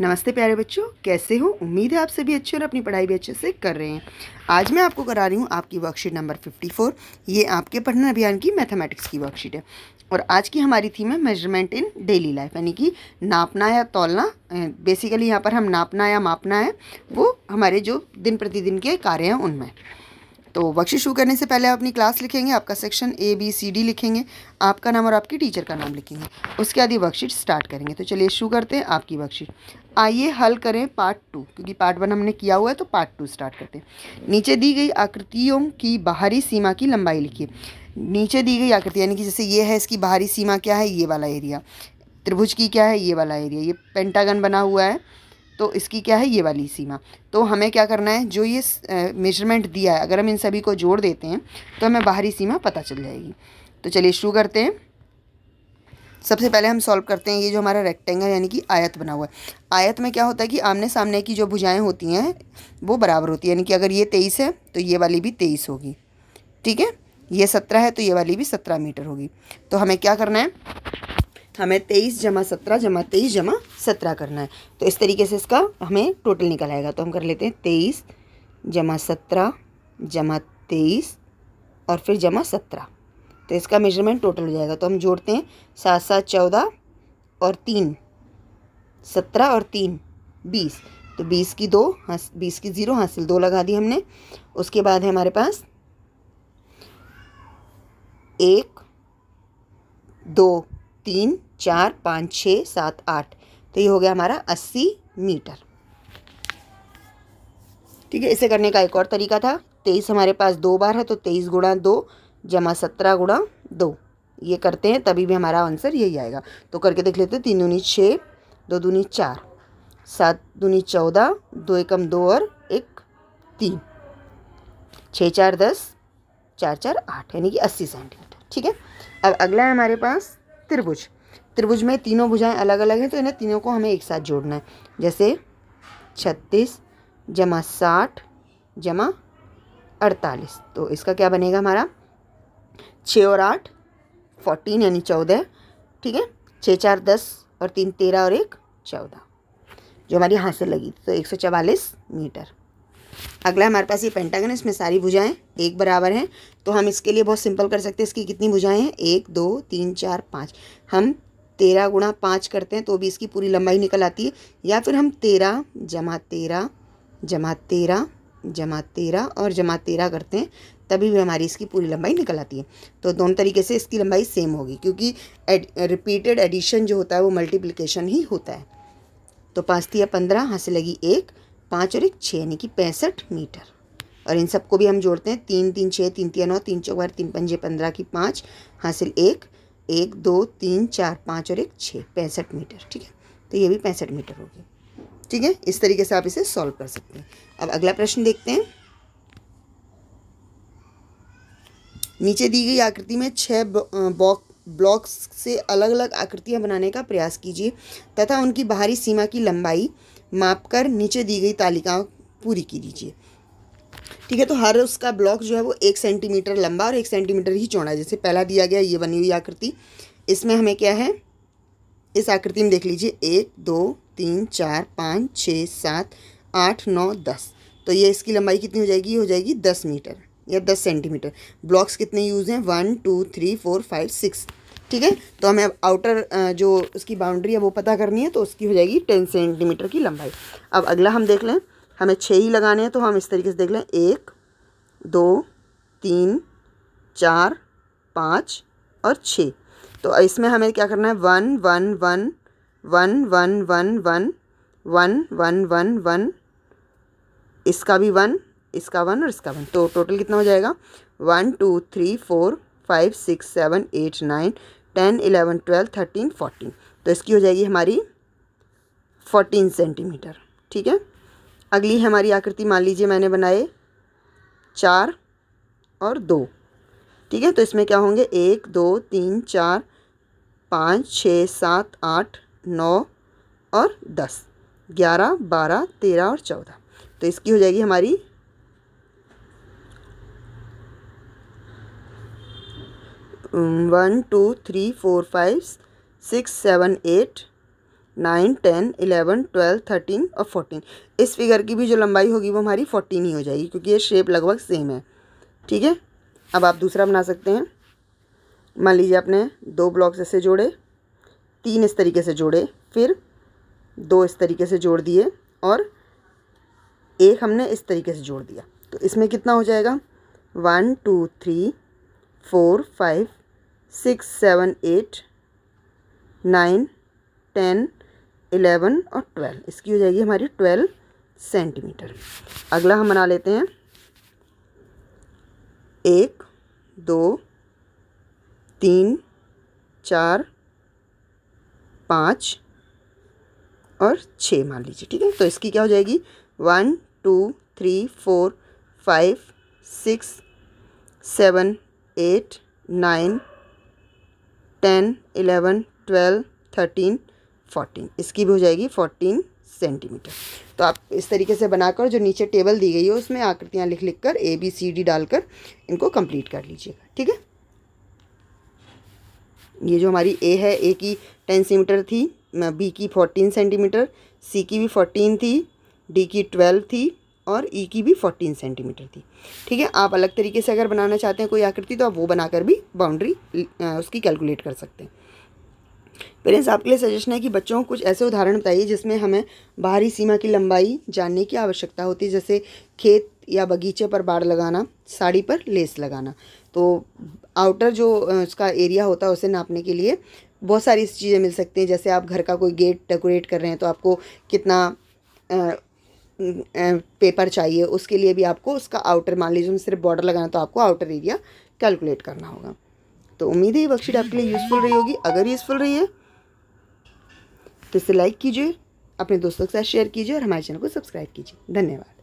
नमस्ते प्यारे बच्चों कैसे हो उम्मीद है आप सभी अच्छे और अपनी पढ़ाई भी अच्छे से कर रहे हैं आज मैं आपको करा रही हूँ आपकी वर्कशीट नंबर 54 ये आपके पढ़ना अभियान की मैथमेटिक्स की वर्कशीट है और आज की हमारी थीम है मेजरमेंट इन डेली लाइफ यानी कि नापना या तोलना बेसिकली यहाँ पर हम नापना या मापना है वो हमारे जो दिन प्रतिदिन के कार्य हैं उनमें तो बख्शिश शुरू करने से पहले आप अपनी क्लास लिखेंगे आपका section A B C D लिखेंगे आपका नाम और आपकी टीचर का नाम लिखेंगे उसके बाद ये वर्कशीट स्टार्ट करेंगे तो चलिए शुरू करते हैं आपकी वर्कशीट आइए हल करें पार्ट टू क्योंकि पार्ट वन हमने किया हुआ है तो पार्ट टू स्टार्ट करते हैं नीचे दी गई आकृतियों की बाहरी सीमा की लंबाई लिखिए नीचे दी गई आकृति यानी कि जैसे ये है इसकी बाहरी सीमा क्या है ये वाला एरिया त्रिभुज की क्या है ये वाला एरिया ये पेंटागन बना हुआ है तो इसकी क्या है ये वाली सीमा तो हमें क्या करना है जो ये मेजरमेंट दिया है अगर हम इन सभी को जोड़ देते हैं तो हमें बाहरी सीमा पता चल जाएगी तो चलिए शुरू करते हैं सबसे पहले हम सॉल्व करते हैं ये जो हमारा रेक्टेंगल यानी कि आयत बना हुआ है आयत में क्या होता है कि आमने सामने की जो भुजाएं होती हैं वो बराबर होती है यानी कि अगर ये तेईस है तो ये वाली भी तेईस होगी ठीक है ये सत्रह है तो ये वाली भी सत्रह मीटर होगी तो हमें क्या करना है हमें तेईस जमा सत्रह जमा तेईस जमा सत्रह करना है तो इस तरीके से इसका हमें टोटल निकल आएगा तो हम कर लेते हैं तेईस जमा सत्रह जमा तेईस और फिर जमा सत्रह तो इसका मेजरमेंट टोटल हो जाएगा तो हम जोड़ते हैं सात सात चौदह और तीन सत्रह और तीन बीस तो बीस की दो हाँ बीस की ज़ीरो हासिल दो लगा दी हमने उसके बाद है हमारे पास एक दो तीन चार पाँच छः सात आठ तो ये हो गया हमारा अस्सी मीटर ठीक है इसे करने का एक और तरीका था तेईस हमारे पास दो बार है तो तेईस गुणा दो जमा सत्रह गुणा दो ये करते हैं तभी भी हमारा आंसर यही आएगा तो करके देख लेते तीन दूनी छः दो दूनी चार सात दूनी चौदह दो एकम दो और एक तीन छः चार दस चार चार आठ यानी कि अस्सी सेंटीमीटर ठीक है अब अगला है हमारे पास त्रिभुज त्रिभुज में तीनों भुजाएं अलग अलग हैं तो इन्हें तीनों को हमें एक साथ जोड़ना है जैसे छत्तीस जमा साठ जमा अड़तालीस तो इसका क्या बनेगा हमारा छ और आठ फोर्टीन यानी चौदह ठीक है छः चार दस और तीन तेरह और एक चौदह जो हमारी यहाँ से लगी तो एक सौ चवालीस मीटर अगला हमारे पास ये पेंटागन इसमें सारी भुजाएं एक बराबर हैं तो हम इसके लिए बहुत सिंपल कर सकते हैं इसकी कितनी भुजाएं हैं एक दो तीन चार पाँच हम तेरह गुणा पाँच करते हैं तो भी इसकी पूरी लंबाई निकल आती है या फिर हम तेरह जमा तेरह जमा तेरह जमा तेरह और जमा तेरह करते हैं तभी भी हमारी इसकी पूरी लंबाई निकल आती है तो दोनों तरीके से इसकी लंबाई सेम होगी क्योंकि रिपीटेड एडिशन जो होता है वो मल्टीप्लिकेशन ही होता है तो पाँच या पंद्रह हाँ से लगी एक पाँच और एक छः यानी कि पैंसठ मीटर और इन सबको भी हम जोड़ते हैं तीन तीन छः तीन तीन नौ तीन चौबार तीन पंजे पंद्रह की पाँच हासिल एक एक दो तीन चार पाँच और एक छः पैंसठ मीटर ठीक है तो ये भी पैंसठ मीटर हो गया ठीक है इस तरीके से आप इसे सॉल्व कर सकते हैं अब अगला प्रश्न देखते हैं नीचे दी गई आकृति में छः बॉक ब्लॉक्स से अलग अलग आकृतियां बनाने का प्रयास कीजिए तथा उनकी बाहरी सीमा की लंबाई मापकर नीचे दी गई तालिकाओं पूरी की दीजिए ठीक है तो हर उसका ब्लॉक जो है वो एक सेंटीमीटर लंबा और एक सेंटीमीटर ही चौड़ा है जैसे पहला दिया गया ये बनी हुई आकृति इसमें हमें क्या है इस आकृति में देख लीजिए एक दो तीन चार पाँच छः सात आठ नौ दस तो ये इसकी लंबाई कितनी हो जाएगी ये हो जाएगी दस मीटर या दस सेंटीमीटर ब्लॉक्स कितने यूज़ हैं one two three four five six ठीक है तो हमें अब आउटर जो उसकी बाउंड्री है वो पता करनी है तो उसकी हो जाएगी टेन सेंटीमीटर की लंबाई अब अगला हम देख लें हमें छः ही लगाने हैं तो हम इस तरीके से देख लें एक दो तीन चार पाँच और छः तो इसमें हमें क्या करना है one one one one one one one one one one one इसका भी वन इसका वन और इसका वन तो टोटल कितना हो जाएगा one two three four five six seven eight nine ten eleven twelve thirteen fourteen तो इसकी हो जाएगी हमारी फोर्टीन सेंटीमीटर ठीक है अगली हमारी आकृति मान लीजिए मैंने बनाए चार और दो ठीक है तो इसमें क्या होंगे एक दो तीन चार पाँच छ सात आठ नौ और दस ग्यारह बारह तेरह और चौदह तो इसकी हो जाएगी हमारी one two three four five six seven eight nine ten eleven twelve thirteen और फोर्टीन इस फिगर की भी जो लंबाई होगी वो हमारी फोर्टीन ही हो जाएगी क्योंकि ये शेप लगभग सेम है ठीक है अब आप दूसरा बना सकते हैं मान लीजिए आपने दो ब्लॉक्स ऐसे जोड़े तीन इस तरीके से जोड़े फिर दो इस तरीके से जोड़ दिए और एक हमने इस तरीके से जोड़ दिया तो इसमें कितना हो जाएगा one two three four five six seven eight nine ten eleven और ट्वेल्व इसकी हो जाएगी हमारी ट्वेल्व सेंटीमीटर अगला हम बना लेते हैं एक दो तीन चार पाँच और छः मान लीजिए ठीक है तो इसकी क्या हो जाएगी one two three four five six seven eight nine ten eleven twelve thirteen fourteen इसकी भी हो जाएगी फोर्टीन सेंटीमीटर तो आप इस तरीके से बनाकर जो नीचे टेबल दी गई है उसमें आकृतियाँ लिख लिख कर ए बी सी डी डालकर इनको कंप्लीट कर लीजिएगा ठीक है ये जो हमारी ए है ए की टेन सेंटीमीटर थी बी की फोर्टीन सेंटीमीटर सी की भी फोर्टीन थी डी की ट्वेल्व थी और ई e की भी फोर्टीन सेंटीमीटर थी ठीक है आप अलग तरीके से अगर बनाना चाहते हैं कोई आकृति तो आप वो बनाकर भी बाउंड्री उसकी कैलकुलेट कर सकते हैं पेरेंट्स आपके लिए सजेशन है कि बच्चों को कुछ ऐसे उदाहरण बताइए जिसमें हमें बाहरी सीमा की लंबाई जानने की आवश्यकता होती है जैसे खेत या बगीचे पर बाड़ लगाना साड़ी पर लेस लगाना तो आउटर जो उसका एरिया होता है उसे नापने के लिए बहुत सारी चीज़ें मिल सकती हैं जैसे आप घर का कोई गेट डेकोरेट कर रहे हैं तो आपको कितना पेपर चाहिए उसके लिए भी आपको उसका आउटर मान लीजिए सिर्फ बॉर्डर लगाना तो आपको आउटर एरिया कैलकुलेट करना होगा तो उम्मीद है ये वर्कशीट आपके लिए यूज़फुल रही होगी अगर यूज़फुल रही है तो इसे लाइक कीजिए अपने दोस्तों के साथ शेयर कीजिए और हमारे चैनल को सब्सक्राइब कीजिए धन्यवाद